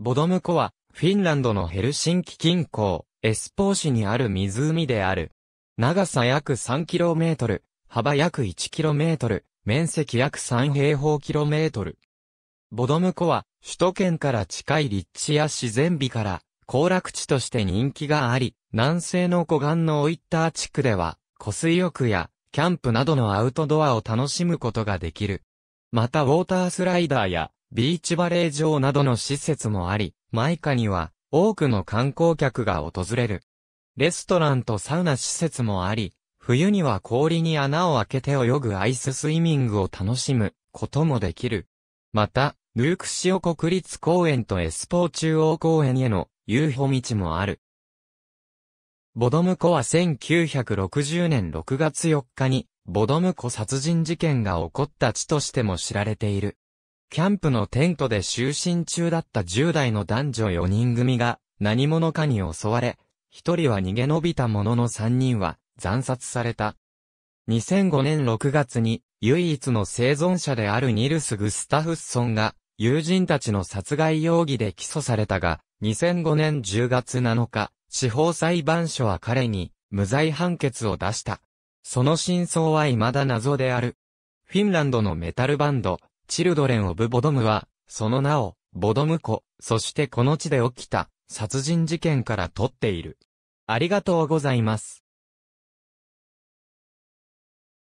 ボドム湖は、フィンランドのヘルシンキ近郊、エスポー市にある湖である。長さ約 3km、幅約 1km、面積約3平方キロメートル。ボドム湖は、首都圏から近い立地や自然美から、行楽地として人気があり、南西の湖岸のオイッター地区では、湖水浴や、キャンプなどのアウトドアを楽しむことができる。またウォータースライダーや、ビーチバレー場などの施設もあり、マイカには多くの観光客が訪れる。レストランとサウナ施設もあり、冬には氷に穴を開けて泳ぐアイススイミングを楽しむこともできる。また、ヌークシオ国立公園とエスポー中央公園への遊歩道もある。ボドム湖は1960年6月4日に、ボドム湖殺人事件が起こった地としても知られている。キャンプのテントで就寝中だった10代の男女4人組が何者かに襲われ、1人は逃げ延びたものの3人は惨殺された。2005年6月に唯一の生存者であるニルス・グスタフッソンが友人たちの殺害容疑で起訴されたが、2005年10月7日、司法裁判所は彼に無罪判決を出した。その真相は未だ謎である。フィンランドのメタルバンド、チルドレン・オブ・ボドムは、その名を、ボドム湖、そしてこの地で起きた、殺人事件から取っている。ありがとうございます。